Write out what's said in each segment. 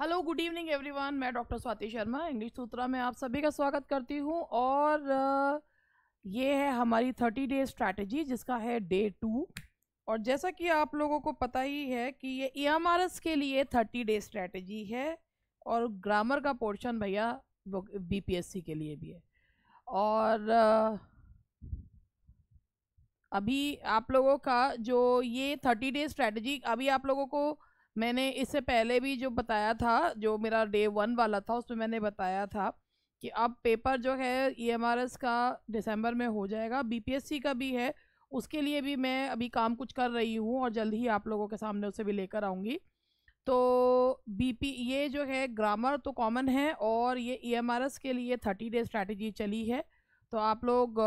Hello good evening everyone मैं doctor Swati Sharma English Sutra में आप सभी का स्वागत करती हूँ और ये है हमारी थर्टी डे स्ट्रैटेजी जिसका है डे टू और जैसा कि आप लोगों को पता ही है कि ये ई e के लिए थर्टी डे स्ट्रैटेजी है और ग्रामर का पोर्शन भैया बीपीएससी के लिए भी है और अभी आप लोगों का जो ये थर्टी डे स्ट्रैटेजी अभी आप लोगों को मैंने इससे पहले भी जो बताया था जो मेरा डे वन वाला था उसमें मैंने बताया था कि अब पेपर जो है ई e का दिसंबर में हो जाएगा बीपीएससी का भी है उसके लिए भी मैं अभी काम कुछ कर रही हूँ और जल्द ही आप लोगों के सामने उसे भी लेकर आऊँगी तो पी ये जो है ग्रामर तो कॉमन है और ये एस e के लिए थर्टी डे स्ट्रैटेजी चली है तो आप लोग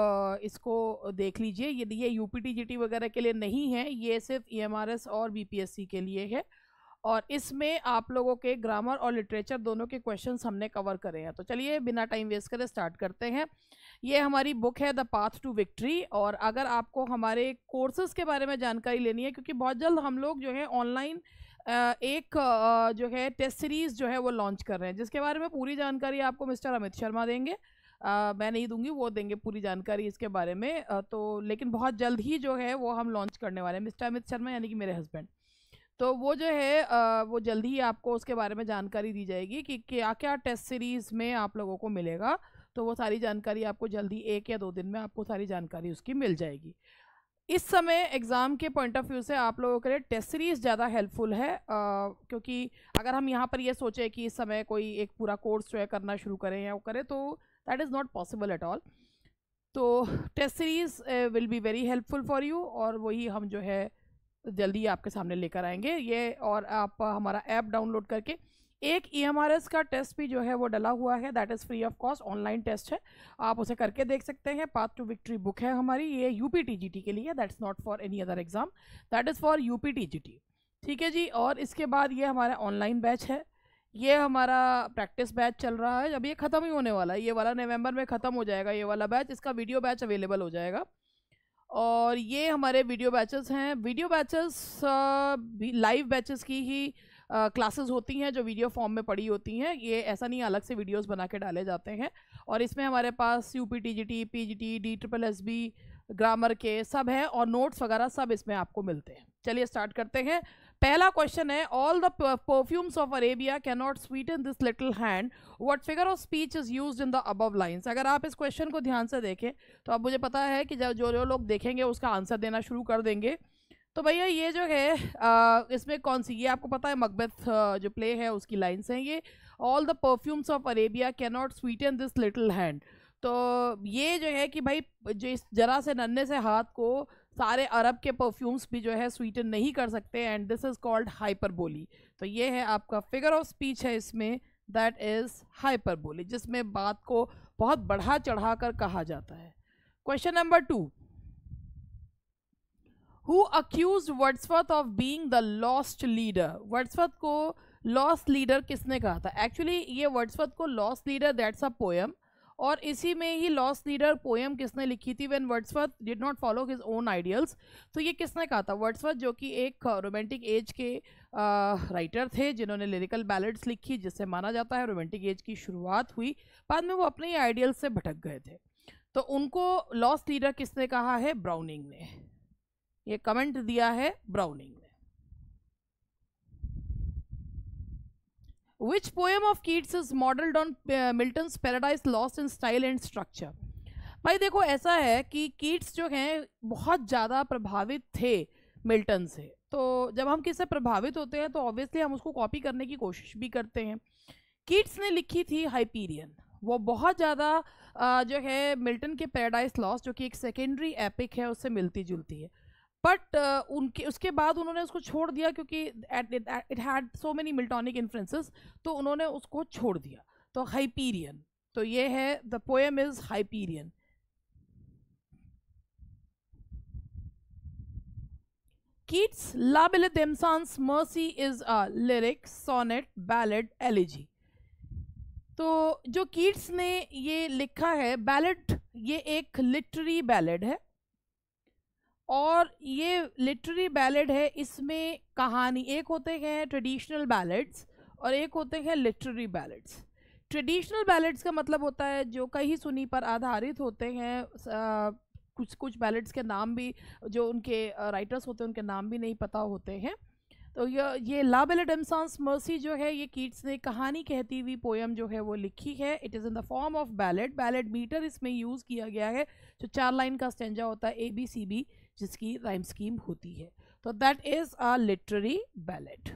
इसको देख लीजिए ये जी टी वगैरह के लिए नहीं है ये सिर्फ एस e और सी के लिए है और इसमें आप लोगों के ग्रामर और लिटरेचर दोनों के क्वेश्चन हमने कवर करे हैं तो चलिए बिना टाइम वेस्ट करे स्टार्ट करते हैं ये हमारी बुक है द पाथ टू विक्ट्री और अगर आपको हमारे कोर्सेज़ के बारे में जानकारी लेनी है क्योंकि बहुत जल्द हम लोग जो है ऑनलाइन एक जो है टेस्ट सीरीज़ जो है वो लॉन्च कर रहे हैं जिसके बारे में पूरी जानकारी आपको मिस्टर अमित शर्मा देंगे आ, मैं नहीं दूंगी वो देंगे पूरी जानकारी इसके बारे में तो लेकिन बहुत जल्द ही जो है वो हम लॉन्च करने वाले हैं मिस्टर अमित शर्मा यानी कि मेरे हस्बैंड तो वो जो है वो जल्दी ही आपको उसके बारे में जानकारी दी जाएगी कि क्या क्या टेस्ट सीरीज़ में आप लोगों को मिलेगा तो वो सारी जानकारी आपको जल्दी एक या दो दिन में आपको सारी जानकारी उसकी मिल जाएगी इस समय एग्ज़ाम के पॉइंट ऑफ व्यू से आप लोगों के लिए टेस्ट सीरीज़ ज़्यादा हेल्पफुल है आ, क्योंकि अगर हम यहाँ पर ये यह सोचें कि इस समय कोई एक पूरा कोर्स जो है करना शुरू करें या वो करें तो that is not possible at all तो test series will be very helpful for you और वही हम जो है जल्दी आपके सामने लेकर आएंगे ये और आप हमारा ऐप डाउनलोड करके एक ई e का टेस्ट भी जो है वो डला हुआ है that is free of cost online test है आप उसे करके देख सकते हैं पाथ टू विक्ट्री बुक है हमारी ये यू पी के लिए that is not for any other exam that is for U P ठीक है जी और इसके बाद ये हमारा ऑनलाइन बैच है ये हमारा प्रैक्टिस बैच चल रहा है अब ये ख़त्म ही होने वाला है ये वाला नवंबर में ख़त्म हो जाएगा ये वाला बैच इसका वीडियो बैच अवेलेबल हो जाएगा और ये हमारे वीडियो बैचेस हैं वीडियो बैचेस लाइव बैचेस की ही क्लासेस होती हैं जो वीडियो फॉर्म में पड़ी होती हैं ये ऐसा नहीं अलग से वीडियोस बना के डाले जाते हैं और इसमें हमारे पास U P T G T P G T D triple S B grammar के सब हैं और नोट्स वगैरह सब इसमें आपको मिलते हैं चलिए स्टार्ट करते हैं पहला क्वेश्चन है all the perfumes of Arabia can not sweet in this little hand what figure of speech is use in the above lines अगर आप इस क्वेश्चन को ध्यान से देखें तो अब मुझे पता है कि जब जो जो लोग देखेंगे उसका आंसर देना शुरू कर देंगे तो भैया ये जो है इसमें कौन सी ये आपको पता है मकबेथ जो प्ले है उसकी लाइन्स हैं ये all the perfumes of Arabia can not sweet in this little hand तो ये जो है कि भाई जो इस जरा से नन्हे से हाथ को सारे अरब के परफ्यूम्स भी जो है स्वीटन नहीं कर सकते and this is called hyperbole तो ये है आपका फिगर ऑफ स्पीच है इसमें दैट इज़ हाइपरबोली जिसमें बात को बहुत बढ़ा चढ़ा कर कहा जाता है question number two who accuse Wordsworth of being the lost leader Wordsworth को लॉस्ट लीडर किसने कहा था एक्चुअली ये वर्ड्सवर्थ को lost leader that's a poem और इसी में ही लॉस लीडर पोएम किसने लिखी थी when Wordsworth did not follow his own ideals तो ये किसने कहा था वर्ड्सवर्थ जो कि एक रोमांटिक uh, एज के राइटर uh, थे जिन्होंने लिरिकल बैलेट्स लिखी जिससे माना जाता है रोमांटिक एज की शुरुआत हुई बाद में वो अपने ही आइडियल से भटक गए थे तो उनको लॉस लीडर किसने कहा है ब्राउनिंग ने ये कमेंट दिया है ब्राउनिंग ने Which poem of Keats is modeled on uh, Milton's Paradise Lost in style and structure? भाई देखो ऐसा है कि कीट्स जो हैं बहुत ज़्यादा प्रभावित थे मिल्टन से तो जब हम किससे प्रभावित होते हैं तो ऑब्वियसली हम उसको कॉपी करने की कोशिश भी करते हैं कीट्स ने लिखी थी हाइपीरियन वो बहुत ज़्यादा जो है मिल्टन के पैराडाइज लॉस जो कि एक सेकेंडरी एपिक है उससे मिलती जुलती है बट uh, उनके उसके बाद उन्होंने उसको छोड़ दिया क्योंकि it had so many Miltonic influences तो उन्होंने उसको छोड़ दिया तो हाइपीरियन तो ये है the poem is Hyperion Keats la Belle Demsans Mercy is a lyric, sonnet, ballad, तो जो कीट्स ने ये लिखा है बैलेड ये एक लिटरी बैलेड है और ये लिटरी बैलेड है इसमें कहानी एक होते हैं ट्रेडिशनल बैलेड्स और एक होते हैं लिटरी बैलेड्स ट्रेडिशनल बैलेड्स का मतलब होता है जो कहीं सुनी पर आधारित होते हैं आ, कुछ कुछ बैलेड्स के नाम भी जो उनके राइटर्स होते हैं उनके नाम भी नहीं पता होते हैं तो ये ये ला बेलेड एमसॉन्स मर्सी जो है ये कीट्स ने कहानी कहती हुई पोएम जो है वो लिखी है it is in the form of ballad ballad metre इसमें यूज़ किया गया है जो चार लाइन का स्टेंजा होता है ए बी सी बी जिसकी राइम स्कीम होती है तो that is a literary ballad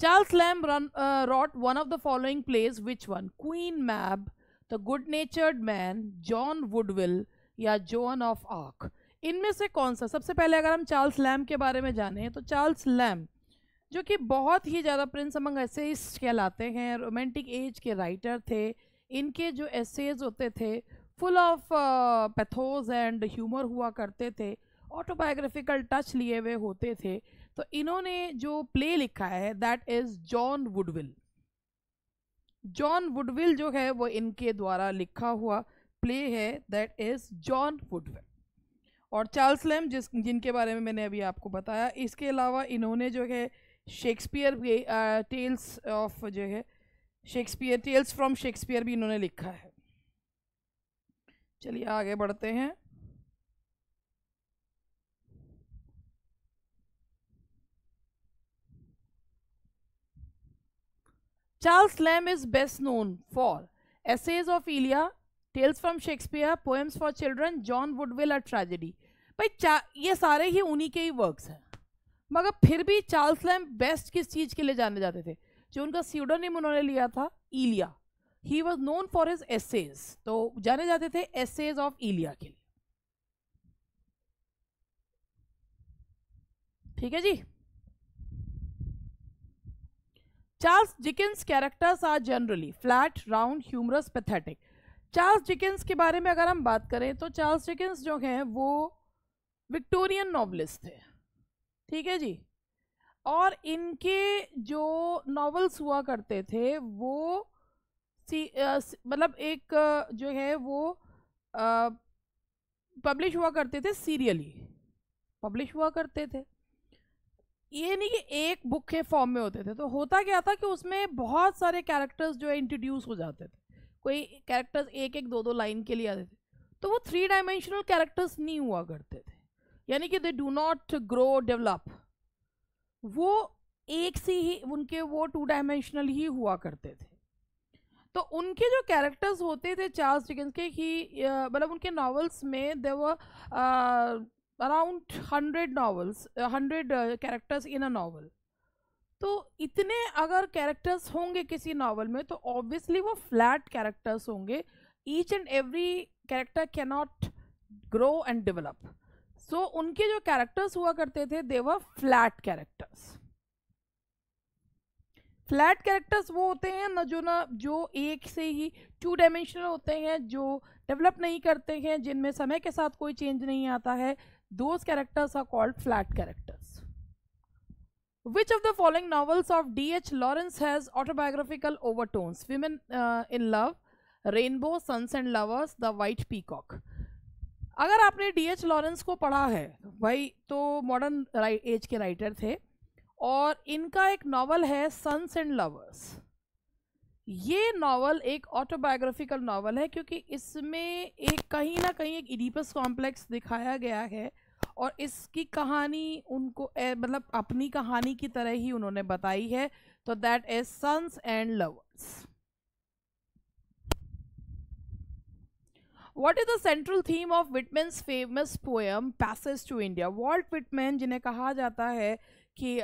Charles Lamb ran wrote one of the following plays which one Queen Mab the good natured man John Woodvil या John of arc इनमें से कौन सा सबसे पहले अगर हम चार्ल्स लैम के बारे में जाने तो चार्ल्स लैम जो कि बहुत ही ज़्यादा प्रिंस अमंग एसेज कहलाते हैं रोमांटिक एज के राइटर थे इनके जो एसेज होते थे full of pathos and humour हुआ करते थे ऑटोबायोग्राफिकल टच लिए हुए होते थे तो इन्होंने जो प्ले लिखा है that is John Woodvil John Woodvil जो है वो इनके द्वारा लिखा हुआ प्ले है दैट इज़ जॉन वुडविल और चार्ल्स लैम जिस जिनके बारे में मैंने अभी आपको बताया इसके अलावा इन्होंने जो है शेक्सपियर टेल्स ऑफ जो है शेक्सपियर टेल्स फ्रॉम शेक्सपियर भी इन्होंने लिखा है चलिए आगे बढ़ते हैं Charles Lamb is best known for essays of Elia tales from Shakespeare poems for children John Woodvil a tragedy भाई ये सारे ही उन्हीं के ही वर्क्स हैं मगर फिर भी चार्ल्स लैम बेस्ट किस चीज के लिए जाने जाते थे जो उनका सीडोनिम उन्होंने लिया था Elia he was known for his essays तो जाने जाते थे एसेज ऑफ इलिया के लिए ठीक है जी Charles Dickens characters are generally flat round humorous pathetic Charles Dickens के बारे में अगर हम बात करें तो चार्ल्स डिकिंस जो हैं वो विक्टोरियन नॉवलिस्ट थे ठीक है जी और इनके जो नॉवेल्स हुआ करते थे वो सी मतलब एक जो है वो पब्लिश हुआ करते थे सीरियली पब्लिश हुआ करते थे ये नहीं कि एक बुक के फॉर्म में होते थे तो होता क्या था कि उसमें बहुत सारे कैरेक्टर्स जो है इंट्रोड्यूस हो जाते थे कोई कैरेक्टर्स एक एक दो दो लाइन के लिए आते थे तो वो थ्री डायमेंशनल कैरेक्टर्स नहीं हुआ करते थे यानी कि they do not grow develop वो एक सी ही उनके वो टू डायमेंशनल ही हुआ करते थे तो उनके जो कैरेक्टर्स होते थे चार्ल्स डिकेंस के ही मतलब उनके नावल्स में they were around hundred novels hundred characters in a novel तो इतने अगर कैरेक्टर्स होंगे किसी नावल में तो ऑब्वियसली वो फ्लैट कैरेक्टर्स होंगे each and every character can not grow and develop so उनके जो कैरेक्टर्स हुआ करते थे they were flat characters flat characters वो होते हैं ना जो ना जो एक से ही टू डायमेंशनल होते हैं जो डेवलप नहीं करते हैं जिनमें समय के साथ कोई चेंज नहीं आता है those characters are called flat characters Which of the following novels of D.H. Lawrence has autobiographical overtones? Women uh, in love Rainbow Sons and Lovers the White Peacock अगर आपने डी एच लॉरेंस को पढ़ा है भाई तो modern age के writer थे और इनका एक नावल है सन्स एंड लवर्स ये नावल एक ऑटोबायोग्राफिकल नावल है क्योंकि इसमें एक कहीं ना कहीं एक इडिपस कॉम्प्लेक्स दिखाया गया है और इसकी कहानी उनको मतलब अपनी कहानी की तरह ही उन्होंने बताई है तो that is Sons and Lovers what is the central theme of Whitman's famous poem Passage to India Walt Whitman जिन्हें कहा जाता है के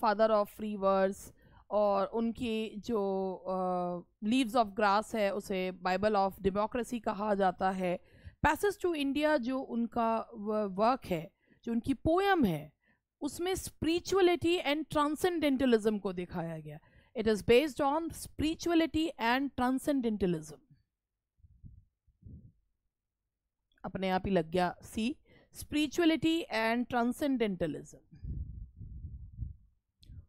फादर ऑफ रिवर्स और उनकी जो लीव्स ऑफ ग्रास है उसे बाइबल ऑफ डेमोक्रेसी कहा जाता है पैसेज टू इंडिया जो उनका वर्क है जो उनकी पोयम है उसमें स्पिरिचुअलिटी एंड ट्रांसेंडेंटलिज्म को दिखाया गया it is based on spirituality and transcendentalism अपने आप ही लग गया सी spirituality and transcendentalism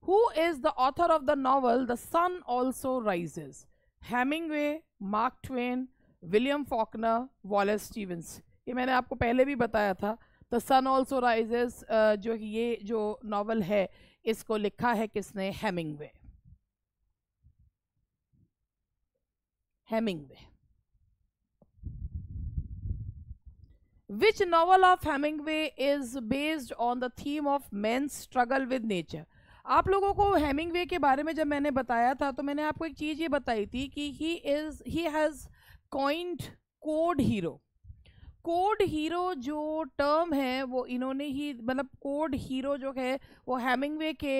Who is the author of the novel The Sun Also Rises? Hemingway, Mark Twain, William Faulkner, Wallace Stevens. ये मैंने आपको पहले भी बताया था द सन ऑल्सो राइजेस जो ये जो नावल है इसको लिखा है किसने Hemingway Hemingway Which novel of Hemingway is based on the theme of man's struggle with nature? आप लोगों को हेमिंगवे के बारे में जब मैंने बताया था तो मैंने आपको एक चीज़ ये बताई थी कि he is he has coined code hero code hero जो टर्म है वो इन्होंने ही मतलब कोड हीरो जो है वो हेमिंगवे के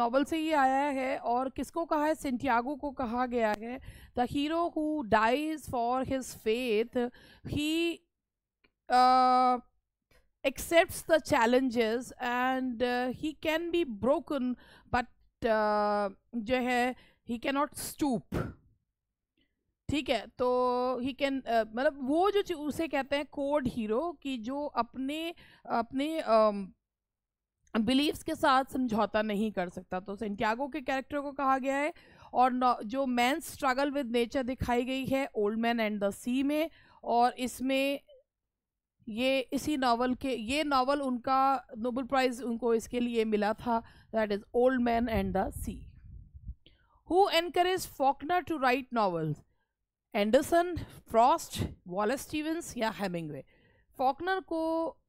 नावल से ही आया है और किसको कहा है सेंटियागो को कहा गया है the hero who dies for his faith he accepts the challenges and uh, he can be broken but uh, जो है he cannot stoop ठीक है तो ही कैन uh, मतलब वो जो उसे कहते हैं कोड हीरो कि जो अपने अपने um, बिलीव्स uh, के साथ समझौता नहीं कर सकता तो सेंटियागो के कैरेक्टर को कहा गया है और जो मैन स्ट्रगल विद नेचर दिखाई गई है Old Man and the Sea में और इसमें ये इसी नावल के ये नावल उनका नोबल प्राइज़ उनको इसके लिए मिला था that is Old Man and the Sea who encourage Faulkner to write novels Anderson Frost Wall Stevens या हेमिंगवे फॉकनर को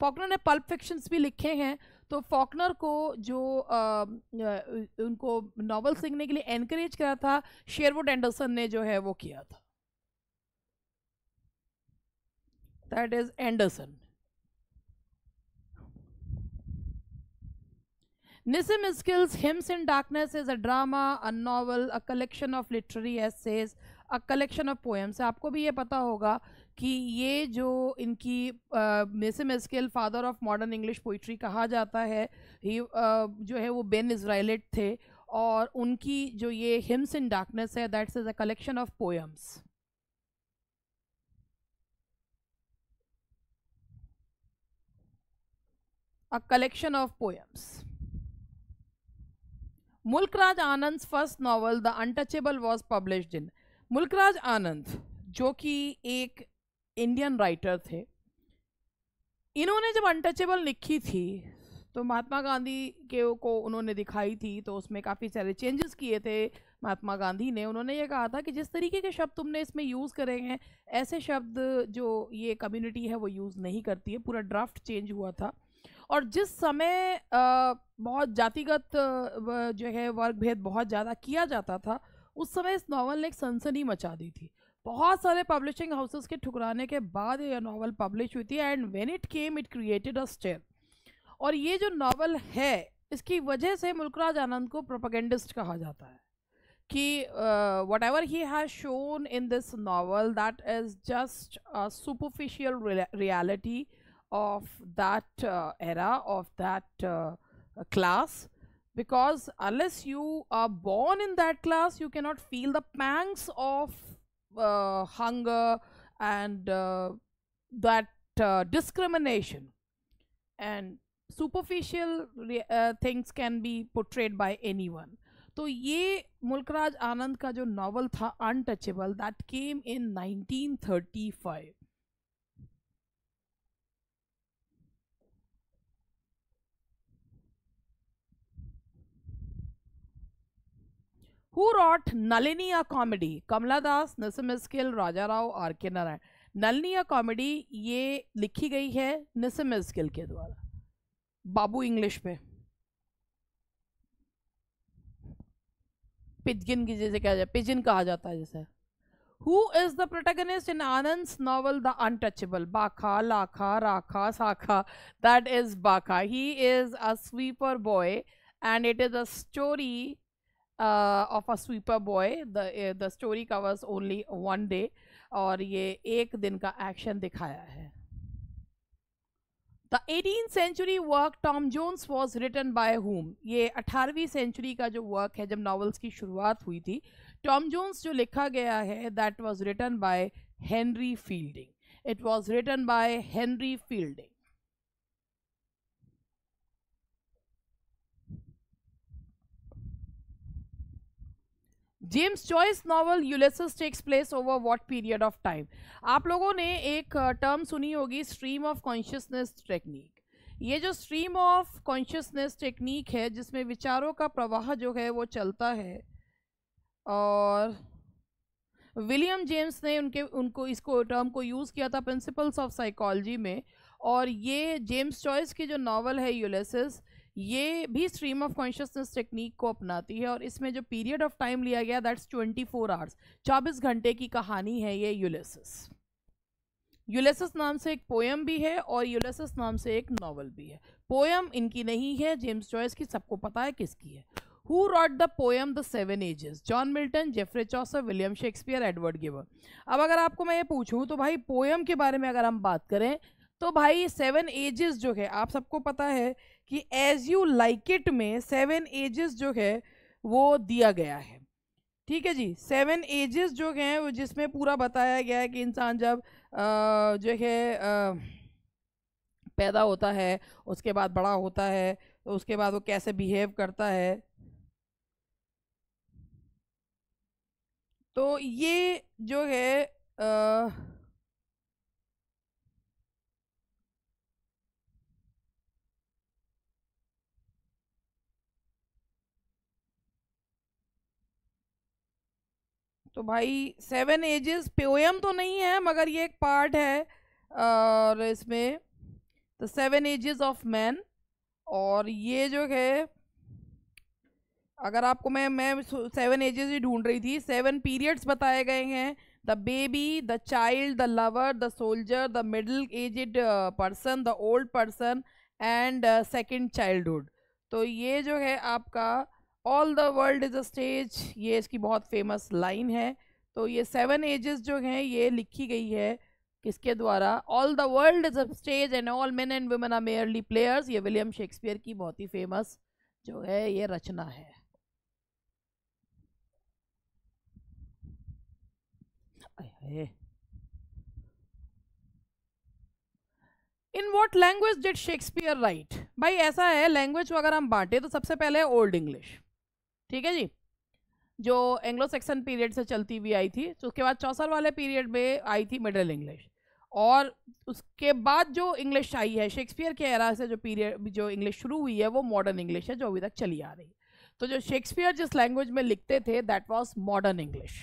फॉकनर ने पल्प फिक्शंस भी लिखे हैं तो फॉकनर को जो आ, उनको नावल्स लिखने के लिए एनकरेज करा था शेरवुड एंडरसन ने जो है वो किया था that is Anderson. Nissim Skills Hymns in Darkness is a drama, a novel, a collection of literary essays, a collection of poems. आपको भी ये पता होगा कि ये जो इनकी मिसम skill father of modern English poetry कहा जाता है ही uh, जो है वो बेन इसराइलेट थे और उनकी जो ये हिम्स इन डार्कनेस है that's is a collection of poems a collection of poems. Mulkraj Anand's first novel The Untouchable was published in Mulk Raj Anand जो कि एक इंडियन राइटर थे इन्होंने जब अनटचेबल लिखी थी तो महात्मा गांधी के को उन्होंने दिखाई थी तो उसमें काफ़ी सारे चेंजेस किए थे महात्मा गांधी ने उन्होंने ये कहा था कि जिस तरीके के शब्द तुमने इसमें यूज़ करे हैं ऐसे शब्द जो ये कम्युनिटी है वो यूज़ नहीं करती है पूरा ड्राफ्ट चेंज हुआ था और जिस समय बहुत जातिगत जो है वर्ग भेद बहुत ज़्यादा किया जाता था उस समय इस नावल ने एक सनसनी मचा दी थी बहुत सारे पब्लिशिंग हाउसेस के ठुकराने के बाद यह नावल पब्लिश हुई थी and when it came it created a stir और ये जो नावल है इसकी वजह से मुल्कराज आनंद को प्रोपागेंडिस्ट कहा जाता है कि whatever he has shown in this novel that is just a superficial reality of that uh, era, of that uh, uh, class. Because unless you are born in that class, you cannot feel the pangs of uh, hunger and uh, that uh, discrimination. And superficial things can be portrayed by anyone. तो ये मुल्कराज आनंद का जो novel था Untouchable that came in 1935 who wrote Nalini a comedy? Kamala Das, Nissim Iskil, Raja Rao, R. K. Narayan. Nalini a comedy ये लिखी गई है निसम skill के द्वारा बाबू इंग्लिश पे पिजगिन की जैसे क्या जाए पिजिन कहा जाता है जैसे who is the protagonist in Anand novel the Untouchable Bakha Lakha Rakha Sakha that is Bakha he is a sweeper boy and it is a story uh, of a sweeper boy the uh, the story covers only one day और ये एक दिन का action दिखाया है the eighteen century work Tom Jones was written by whom ये अठारहवीं century का जो वर्क है जब नावल्स की शुरुआत हुई थी टॉम जोन्स जो लिखा गया है that was written by Henry Fielding it was written by Henry Fielding James Joyce's novel Ulysses takes place over what period of time आप लोगों ने एक टर्म uh, सुनी होगी स्ट्रीम ऑफ कॉन्शियसनेस टेक्निक ये जो स्ट्रीम ऑफ कॉन्शियसनेस टेक्निक है जिसमें विचारों का प्रवाह जो है वो चलता है और विलियम जेम्स ने उनके उनको इसको टर्म को यूज़ किया था प्रिंसिपल्स ऑफ साइकोलॉजी में और ये जेम्स चॉइस की जो नावल है यूलेसिस ये भी स्ट्रीम ऑफ कॉन्शियसनेस टेक्निक को अपनाती है और इसमें जो पीरियड ऑफ टाइम लिया गया दैट्स ट्वेंटी फोर आवर्स चौबीस घंटे की कहानी है ये यूलेसिस यूलेसिस नाम से एक पोएम भी है और यूलेसिस नाम से एक नावल भी है पोएम इनकी नहीं है जेम्स जॉयस की सबको पता है किसकी है who wrote the poem the seven ages John Milton Geoffrey Chaucer William Shakespeare Edward Giver अब अगर आपको मैं ये पूछूँ तो भाई पोएम के बारे में अगर हम बात करें तो भाई सेवन एजेस जो है आप सबको पता है कि एज यू लाइक इट में सेवन एजेस जो है वो दिया गया है ठीक है जी सेवन एजेस जो हैं जिसमें पूरा बताया गया है कि इंसान जब आ, जो है आ, पैदा होता है उसके बाद बड़ा होता है तो उसके बाद वो कैसे बिहेव करता है तो ये जो है आ, तो भाई सेवन एजेस पोएम तो नहीं है मगर ये एक पार्ट है और इसमें the seven ages of man और ये जो है अगर आपको मैं मैं सेवन एजेस ही ढूंढ रही थी सेवन पीरियड्स बताए गए हैं the baby the child the lover the soldier the middle aged person the old person and second childhood तो ये जो है आपका all the world is a stage ये इसकी बहुत फेमस लाइन है तो ये सेवन एजेस जो हैं ये लिखी गई है किसके द्वारा all the world is a stage and all men and women are merely players ये विलियम शेक्सपियर की बहुत ही फेमस जो है ये रचना है in what language did Shakespeare write भाई ऐसा है लैंग्वेज को अगर हम बांटे तो सबसे पहले ओल्ड इंग्लिश ठीक है जी जो एंग्लो सेक्सन पीरियड से चलती हुई आई थी तो उसके बाद चौसर वाले पीरियड में आई थी मिडल इंग्लिश और उसके बाद जो इंग्लिश आई है शेक्सपियर के एरा से जो पीरियड जो इंग्लिश शुरू हुई है वो मॉडर्न इंग्लिश है जो अभी तक चली आ रही है तो जो शेक्सपियर जिस लैंग्वेज में लिखते थे दैट वॉज मॉडर्न इंग्लिश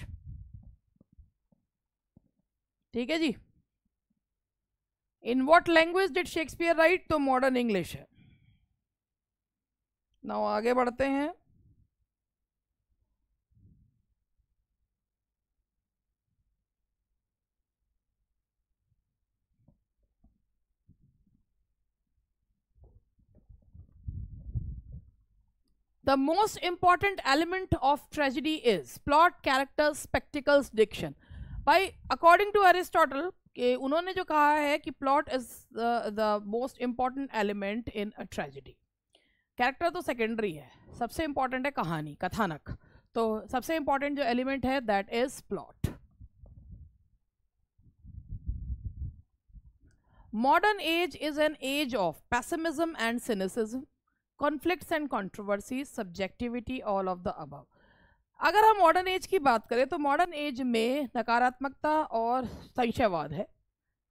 ठीक है जी in what language did Shakespeare write तो मॉडर्न इंग्लिश है ना आगे बढ़ते हैं The most important element of tragedy is plot, characters, spectacles, diction. By according to Aristotle, कि उन्होंने जो कहा है कि plot is the most important element in a tragedy character तो सेकेंडरी है सबसे इम्पॉर्टेंट है कहानी कथानक तो सबसे इम्पॉर्टेंट जो एलिमेंट है that is plot modern age is an age of pessimism and cynicism conflicts and controversy subjectivity all of the above अगर हम मॉडर्न एज की बात करें तो मॉडर्न एज में नकारात्मकता और संशयवाद है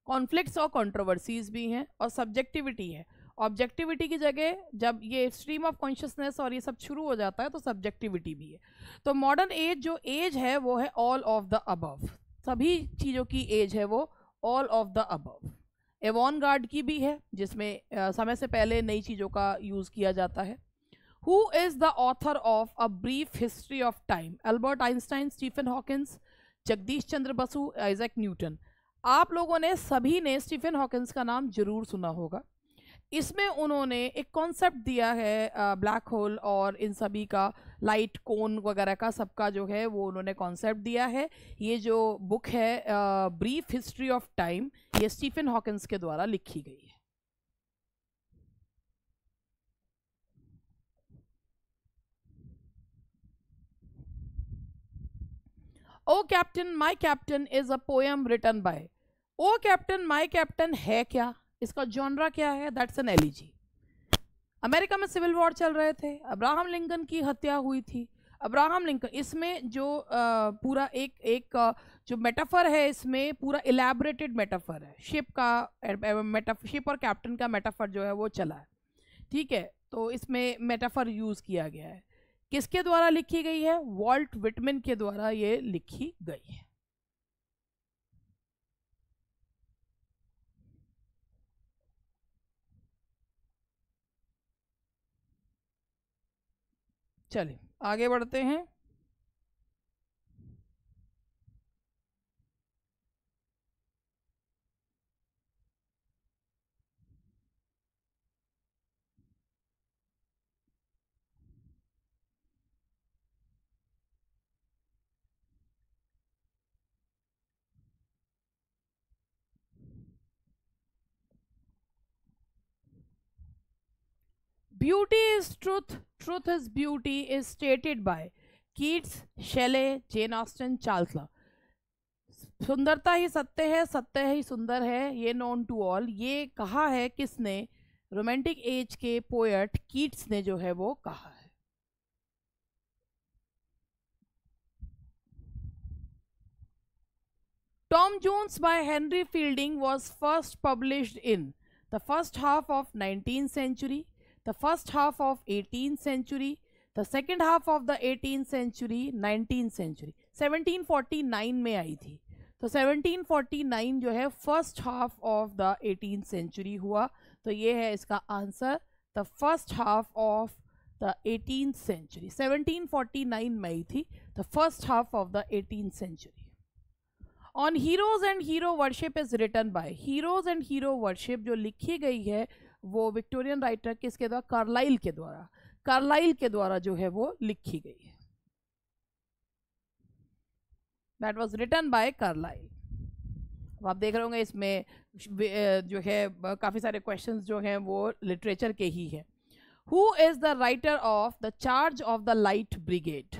कॉन्फ्लिक्ट्स और कॉन्ट्रोवर्सीज भी हैं और सब्जेक्टिविटी है ऑब्जेक्टिविटी की जगह जब ये स्ट्रीम ऑफ कॉन्शियसनेस और ये सब शुरू हो जाता है तो सब्जेक्टिविटी भी है तो मॉडर्न एज जो एज है वो है ऑल ऑफ द अबव सभी चीज़ों की एज है वो all of the above avant garde की भी है जिसमें समय से पहले नई चीज़ों का यूज़ किया जाता है who is the author of a brief history of time Albert Einstein Stephen Hawkins Jagdish Chandra Basu Isaac Newton आप लोगों ने सभी ने स्टीफन हॉकिंस का नाम जरूर सुना होगा इसमें उन्होंने एक कॉन्सेप्ट दिया है ब्लैक होल और इन सभी का लाइट कोन वगैरह का सबका जो है वो उन्होंने कॉन्सेप्ट दिया है ये जो बुक है ब्रीफ हिस्ट्री ऑफ टाइम ये स्टीफन हॉकिंस के द्वारा लिखी गई है O captain my captain is a poem written by O captain my captain है क्या इसका जॉनरा क्या है दैट्स एन एलिजी अमेरिका में सिविल वॉर चल रहे थे अब्राहम लिंकन की हत्या हुई थी अब्राहम लिंकन इसमें जो आ, पूरा एक एक जो मेटाफर है इसमें पूरा इलेबरेटेड मेटाफर है शिप का मेटाफर शिप और कैप्टन का मेटाफर जो है वो चला है ठीक है तो इसमें मेटाफर यूज़ किया गया है किसके द्वारा लिखी गई है वॉल्ट विटमिन के द्वारा ये लिखी गई है चलिए आगे बढ़ते हैं beauty is truth truth is beauty is stated by Keats Shelley Jane Austen चार्ल्सला सुंदरता ही सत्य है सत्य ही सुंदर है ये नोन टू ऑल ये कहा है किसने रोमांटिक एज के पोएट कीट्स ने जो है वो कहा है Tom Jones by Henry Fielding was first published in the first half of nineteen century the first half of 18th century the second half of the 18th century 19th century 1749 में आई थी तो 1749 जो है first half of the eighteen century हुआ तो ये है इसका answer the first half of the eighteen century 1749 में आई थी the first half of the eighteen century on heroes and hero worship is written by heroes and hero worship जो लिखी गई है वो विक्टोरियन राइटर किसके द्वारा कार्लाइल के द्वारा कार्लाइल के द्वारा जो है वो लिखी गई है that was written by Carlyle आप देख रहे होंगे इसमें जो है काफ़ी सारे क्वेश्चंस जो हैं वो लिटरेचर के ही हैं who is the writer of the charge of the light brigade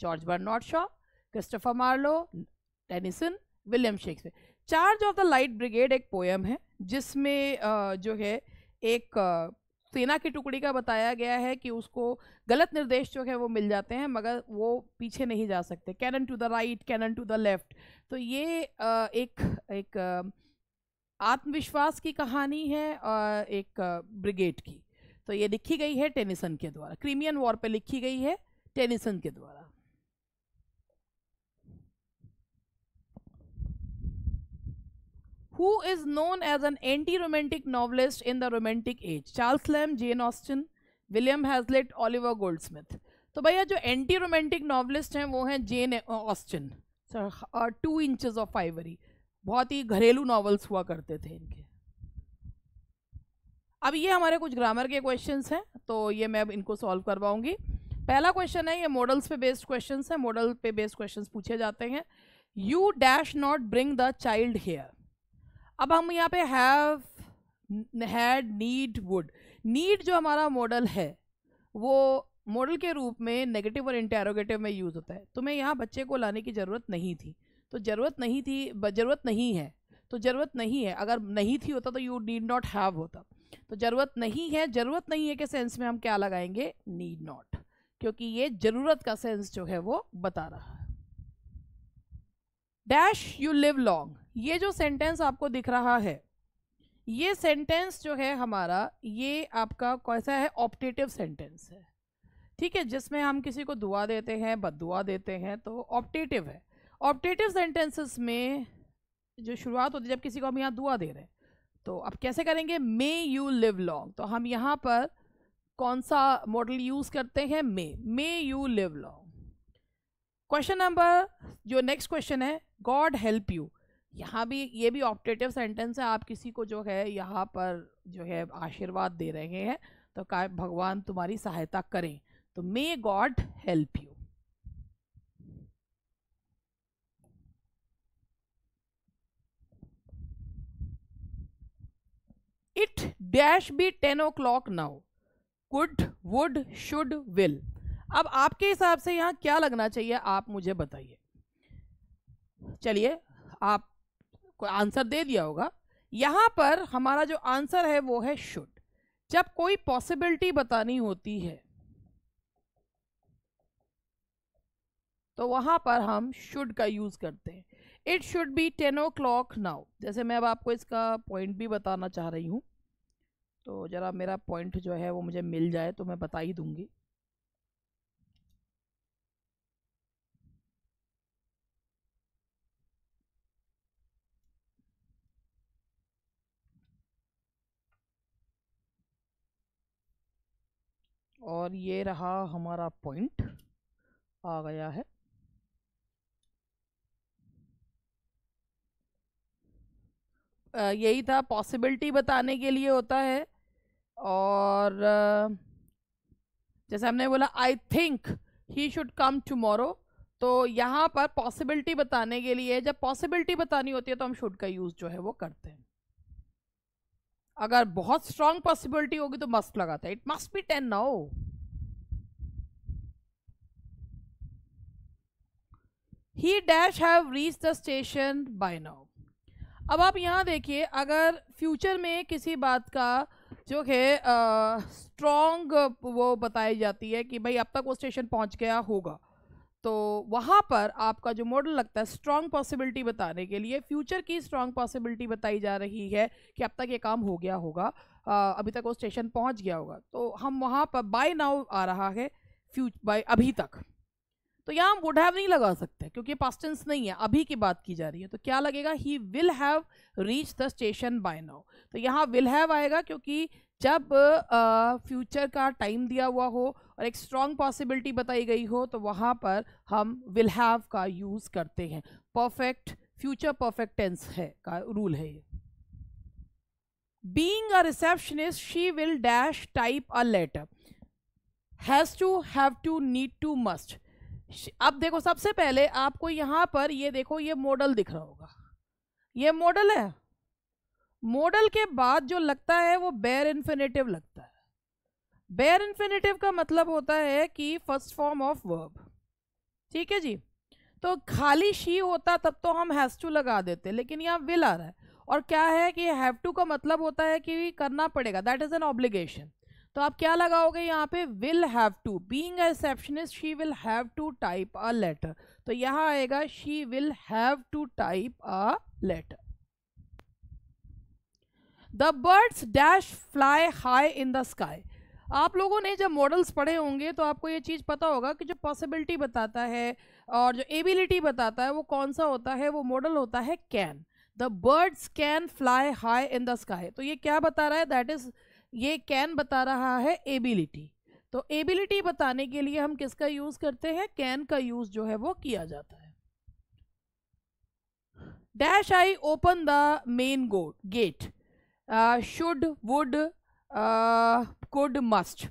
George Bernard Shaw Christopher Marlowe Tennyson William Shakespeare charge of the light brigade एक पोएम है जिसमें जो है एक सेना की टुकड़ी का बताया गया है कि उसको गलत निर्देश जो है वो मिल जाते हैं मगर वो पीछे नहीं जा सकते cannon to the right cannon to the left तो ये एक एक आत्मविश्वास की कहानी है एक ब्रिगेड की तो ये लिखी गई है टेनिसन के द्वारा क्रीमियन वॉर पे लिखी गई है टेनिसन के द्वारा who is known as an anti romantic novelist in the romantic age Charles Lamb Jane Austen William Hazlitt Goldsmith तो भैया जो एंटी रोमेंटिक नॉवलिस्ट हैं वो हैं Jane Austen sir two inches of ivory बहुत ही घरेलू नॉवल्स हुआ करते थे इनके अब ये हमारे कुछ ग्रामर के क्वेश्चंस हैं तो ये मैं अब इनको सॉल्व करवाऊंगी पहला क्वेश्चन है ये मॉडल्स पे बेस्ड क्वेश्चंस है मॉडल पे बेस्ड क्वेश्चंस पूछे जाते हैं you dash not bring the child here अब हम यहाँ पे have had need would need जो हमारा मॉडल है वो मॉडल के रूप में नेगेटिव और इंटेरोगेटिव में यूज़ होता है तुम्हें तो यहाँ बच्चे को लाने की ज़रूरत नहीं थी तो ज़रूरत नहीं थी ज़रूरत नहीं है तो ज़रूरत नहीं है अगर नहीं थी होता तो यू नीड नॉट हैव होता तो ज़रूरत नहीं है ज़रूरत नहीं है के सेंस में हम क्या लगाएंगे नीड नॉट क्योंकि ये ज़रूरत का सेंस जो है वो बता रहा है डैश यू लिव लॉन्ग ये जो सेंटेंस आपको दिख रहा है ये सेंटेंस जो है हमारा ये आपका कैसा है ऑप्टेटिव सेंटेंस है ठीक है जिसमें हम किसी को दुआ देते हैं बद देते हैं तो ऑप्टेटिव है ऑप्टेटिव सेंटेंसेस में जो शुरुआत होती है जब किसी को हम यहाँ दुआ दे रहे हैं तो अब कैसे करेंगे मे यू लिव लॉन्ग तो हम यहाँ पर कौन सा मॉडल यूज़ करते हैं may may you live long question number जो नेक्स्ट क्वेश्चन है गॉड हेल्प यू यहाँ भी ये भी ऑप्टेटिव सेंटेंस है आप किसी को जो है यहाँ पर जो है आशीर्वाद दे रहे हैं तो का भगवान तुम्हारी सहायता करें तो may God help you it dash be ten o'clock now could would should will अब आपके हिसाब से यहाँ क्या लगना चाहिए आप मुझे बताइए चलिए आप कोई आंसर दे दिया होगा यहाँ पर हमारा जो आंसर है वो है शुड जब कोई पॉसिबिलिटी बतानी होती है तो वहाँ पर हम शुड का यूज़ करते हैं it should be ten o'clock now जैसे मैं अब आपको इसका पॉइंट भी बताना चाह रही हूँ तो ज़रा मेरा पॉइंट जो है वो मुझे मिल जाए तो मैं बता ही दूँगी और ये रहा हमारा पॉइंट आ गया है यही था पॉसिबिलिटी बताने के लिए होता है और जैसे हमने बोला I think he should come tomorrow तो यहाँ पर पॉसिबिलिटी बताने के लिए जब पॉसिबिलिटी बतानी होती है तो हम शुड का यूज़ जो है वो करते हैं अगर बहुत स्ट्रांग पॉसिबिलिटी होगी तो मस्ट लगाता है it must be ten now he dash have reach the station by now अब आप यहाँ देखिए अगर फ्यूचर में किसी बात का जो है स्ट्रॉन्ग वो बताई जाती है कि भाई अब तक वो स्टेशन पहुँच गया होगा तो वहाँ पर आपका जो मॉडल लगता है स्ट्रांग पॉसिबिलिटी बताने के लिए फ्यूचर की स्ट्रॉन्ग पॉसिबिलिटी बताई जा रही है कि अब तक ये काम हो गया होगा अभी तक वो स्टेशन पहुँच गया होगा तो हम वहाँ पर बाय नाउ आ रहा है फ्यू बाय अभी तक तो यहाँ हम वुड हैव नहीं लगा सकते क्योंकि पास्टेंस नहीं है अभी की बात की जा रही है तो क्या लगेगा he will have reach the station by now तो यहाँ विल हैव आएगा क्योंकि जब फ्यूचर का टाइम दिया हुआ हो और एक स्ट्रॉन्ग पॉसिबिलिटी बताई गई हो तो वहाँ पर हम विल हैव का यूज़ करते हैं परफेक्ट फ्यूचर परफेक्ट टेंस है का रूल है ये being a receptionist she will dash type a letter has to have to need to must अब देखो सबसे पहले आपको यहाँ पर ये देखो ये मॉडल दिख रहा होगा ये मॉडल है मॉडल के बाद जो लगता है वो बेर इन्फिनेटिव लगता है बेयर इन्फिनेटिव का मतलब होता है कि फर्स्ट फॉर्म ऑफ वर्ब ठीक है जी तो खाली शी होता तब तो हम हैज़ टू लगा देते लेकिन यहाँ विल आ रहा है और क्या है कि हैव टू का मतलब होता है कि करना पड़ेगा दैट इज़ एन ऑब्लिगेशन तो आप क्या लगाओगे यहाँ पे will have to being receptionist she will have to type a letter तो यहाँ आएगा she will have to type a letter the birds dash fly high in the sky आप लोगों ने जब मॉडल्स पढ़े होंगे तो आपको ये चीज़ पता होगा कि जो पॉसिबिलिटी बताता है और जो एबिलिटी बताता है वो कौन सा होता है वो मॉडल होता है can the birds can fly high in the sky तो ये क्या बता रहा है दैट इज़ ये कैन बता रहा है एबिलिटी तो एबिलिटी बताने के लिए हम किसका यूज़ करते हैं कैन का यूज़ जो है वो किया जाता है dash I open the main goat gate should would could must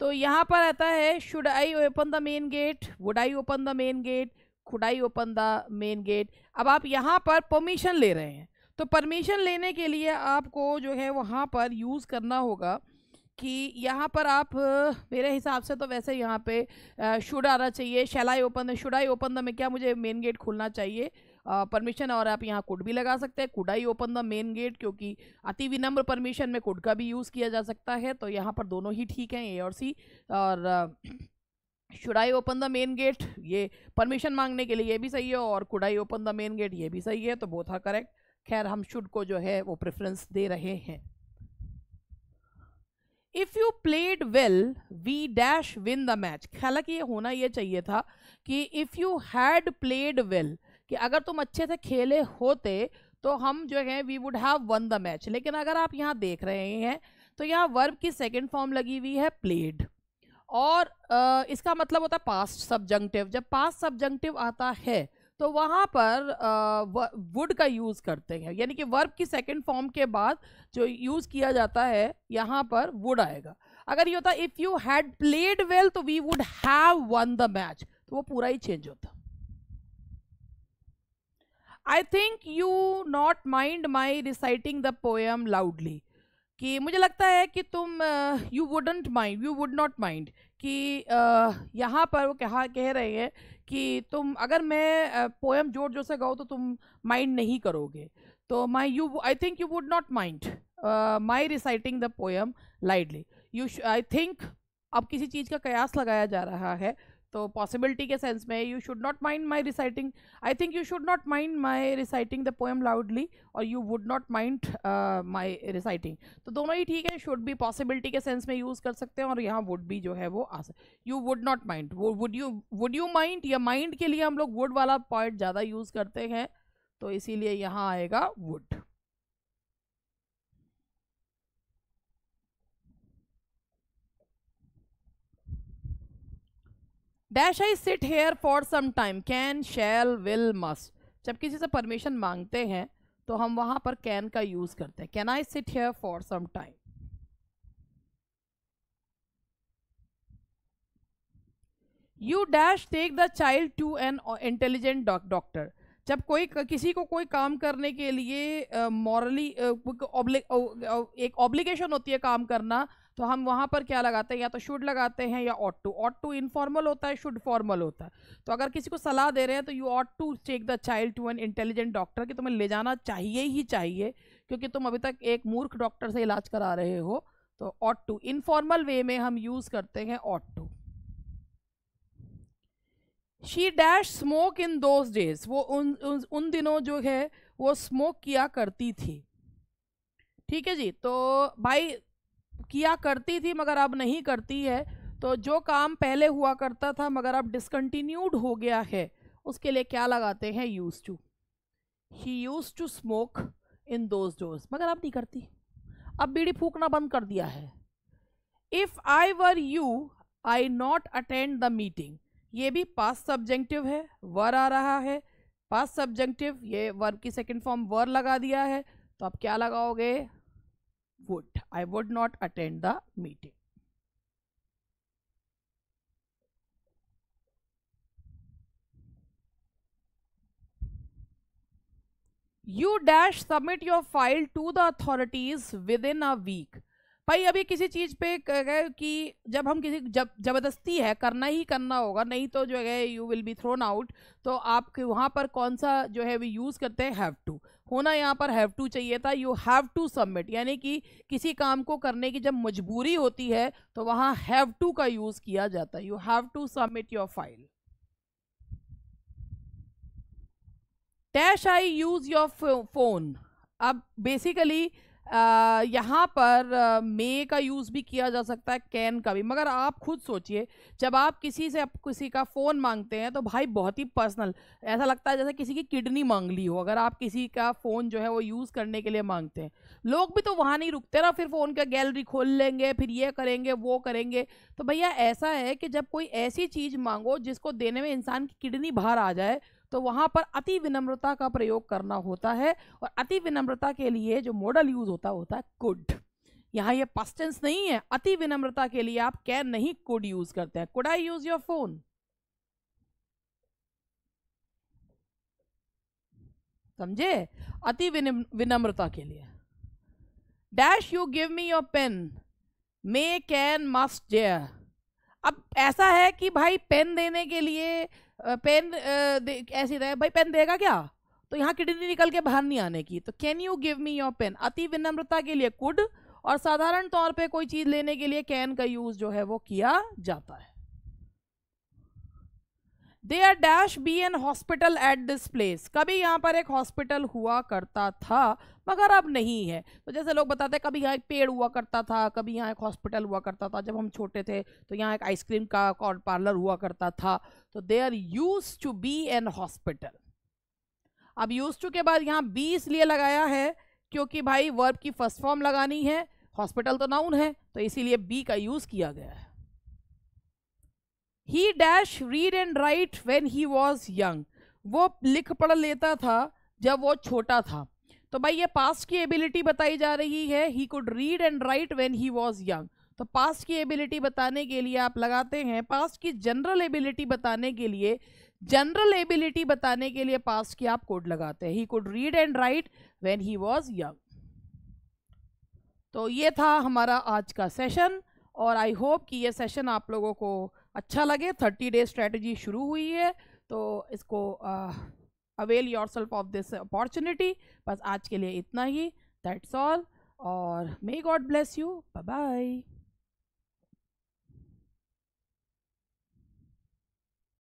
तो यहाँ पर आता है should I open the main gate would I open the main gate could I open the main gate अब आप यहाँ पर परमिशन ले रहे हैं तो परमिशन लेने के लिए आपको जो है वहाँ पर यूज़ करना होगा कि यहाँ पर आप मेरे हिसाब से तो वैसे यहाँ पे शुड आना चाहिए shall I open should I open the में क्या मुझे मेन गेट खुलना चाहिए परमिशन और आप यहाँ कुड भी लगा सकते हैं could I open the main gate क्योंकि अति विनम्र परमिशन में कुड का भी यूज़ किया जा सकता है तो यहाँ पर दोनों ही ठीक हैं ए और सी और should I open the main gate ये परमिशन मांगने के लिए ये भी सही है और could I open the main gate ये भी सही है तो बोथ आर करेक्ट खैर हम शुड को जो है वो प्रेफरेंस दे रहे हैं if you played well we dash win the match हालांकि ये होना ये चाहिए था कि if you had played well कि अगर तुम अच्छे से खेले होते तो हम जो है we would have won the match लेकिन अगर आप यहाँ देख रहे हैं तो यहाँ वर्ब की सेकेंड फॉर्म लगी हुई है प्लेड और आ, इसका मतलब होता है पास्ट सब्जंक्टिव जब पास्ट सब्जंक्टिव आता है तो वहाँ पर वुड का यूज़ करते हैं यानी कि वर्ब की सेकेंड फॉर्म के बाद जो यूज़ किया जाता है यहाँ पर वुड आएगा अगर ये होता if you had played well तो we would have won the match तो वो पूरा ही चेंज होता I think you not mind my reciting the poem loudly कि मुझे लगता है कि तुम you wouldn't mind you would not mind कि uh, यहाँ पर वो कहा कह रहे हैं कि तुम अगर मैं पोएम uh, जोर जोर से गाऊँ तो तुम माइंड नहीं करोगे तो my you I think you would not mind my reciting the poem loudly you I think अब किसी चीज़ का कयास लगाया जा रहा है तो पॉसिबिलिटी के सेंस में you should not mind my reciting I think you should not mind my reciting the poem loudly और you would not mind my reciting तो दोनों ही ठीक है शुड भी पॉसिबिलिटी के सेंस में यूज़ कर सकते हैं और यहाँ वुड भी जो है वो आ सकते you would not mind would you would you mind या माइंड के लिए हम लोग वुड वाला पॉइंट ज़्यादा यूज़ करते हैं तो इसीलिए यहाँ आएगा would dash I sit here for some time can shall will must जब किसी से परमिशन मांगते हैं तो हम वहां पर कैन का यूज़ करते हैं can I sit here for some time you dash take the child to an intelligent doctor जब कोई किसी को कोई काम करने के लिए मॉरली uh, uh, एक ऑब्लिगेशन होती है काम करना तो हम वहाँ पर क्या लगाते हैं या तो शुड लगाते हैं या ought to ought to informal होता है शुड फॉर्मल होता है तो अगर किसी को सलाह दे रहे हैं तो you ought to take the child to an intelligent doctor कि तुम्हें ले जाना चाहिए ही चाहिए क्योंकि तुम अभी तक एक मूर्ख डॉक्टर से इलाज करा रहे हो तो ऑट टू इनफॉर्मल वे में हम यूज़ करते हैं ought to she dash smoke in those days वो उन, उन उन दिनों जो है वो स्मोक किया करती थी ठीक है जी तो भाई किया करती थी मगर अब नहीं करती है तो जो काम पहले हुआ करता था मगर अब डिसकंटिन्यूड हो गया है उसके लिए क्या लगाते हैं use to he use to smoke in those days मगर अब नहीं करती अब बीड़ी फूकना बंद कर दिया है if I were you I not attend the meeting ये भी पास सब्जेंटिव है वर आ रहा है पास सब्जेंटिव ये वर्ब की सेकेंड फॉर्म वर लगा दिया है तो आप क्या लगाओगे would. I would not attend the meeting. You dash submit your file to the authorities within a week. भाई अभी किसी चीज़ पे गए कि जब हम किसी जब ज़बरदस्ती है करना ही करना होगा नहीं तो जो है you will be thrown out तो आप वहाँ पर कौन सा जो है वी यूज़ करते हैं हैव टू होना यहाँ पर हैव टू चाहिए था यू हैव टू सबमिट यानी कि किसी काम को करने की जब मजबूरी होती है तो वहाँ हैव टू का यूज़ किया जाता है you have to submit your file dash I use your phone अब बेसिकली यहाँ पर मे का यूज़ भी किया जा सकता है कैन का भी मगर आप खुद सोचिए जब आप किसी से आप किसी का फ़ोन मांगते हैं तो भाई बहुत ही पर्सनल ऐसा लगता है जैसे किसी की किडनी मांग ली हो अगर आप किसी का फ़ोन जो है वो यूज़ करने के लिए मांगते हैं लोग भी तो वहाँ नहीं रुकते ना फिर फ़ोन का गैलरी खोल लेंगे फिर ये करेंगे वो करेंगे तो भैया ऐसा है कि जब कोई ऐसी चीज़ मांगो जिसको देने में इंसान की किडनी बाहर आ जाए तो वहाँ पर अति विनम्रता का प्रयोग करना होता है और अति विनम्रता के लिए जो मॉडल यूज होता होता है कुड यहाँ ये पस्टेंस नहीं है अति विनम्रता के लिए आप कैन नहीं कुड यूज करते हैं could I use your phone समझे अति विनम्रता के लिए dash you give me your pen may can must dare अब ऐसा है कि भाई पेन देने के लिए पेन ऐसी रहे भाई पेन देगा क्या तो यहाँ किडनी निकल के बाहर नहीं आने की तो can you give me your pen अति विनम्रता के लिए कुड और साधारण तौर पे कोई चीज़ लेने के लिए कैन का यूज़ जो है वो किया जाता है are dash be an hospital at this place कभी यहाँ पर एक हॉस्पिटल हुआ करता था मगर अब नहीं है तो जैसे लोग बताते हैं कभी यहाँ एक पेड़ हुआ करता था कभी यहाँ एक हॉस्पिटल हुआ करता था जब हम छोटे थे तो यहाँ एक आइसक्रीम का पार्लर हुआ करता था तो are use to be an hospital अब यूज टू के बाद यहाँ बी इसलिए लगाया है क्योंकि भाई वर्ब की फर्स्ट फॉर्म लगानी है हॉस्पिटल तो नाउन है तो इसीलिए बी का यूज़ किया गया है he dash read and write when he was young वो लिख पढ़ लेता था जब वो छोटा था तो भाई ये पास्ट की एबिलिटी बताई जा रही है he could read and write when he was young तो पास्ट की एबिलिटी बताने के लिए आप लगाते हैं पास्ट की जनरल एबिलिटी बताने के लिए जनरल एबिलिटी बताने के लिए पास्ट की आप कोड लगाते हैं he could read and write when he was young तो ये था हमारा आज का सेशन और आई होप कि ये सेशन आप लोगों को अच्छा लगे थर्टी डे स्ट्रेटजी शुरू हुई है तो इसको avail yourself of this opportunity बस आज के लिए इतना ही दैट्स ऑल और may God bless you bye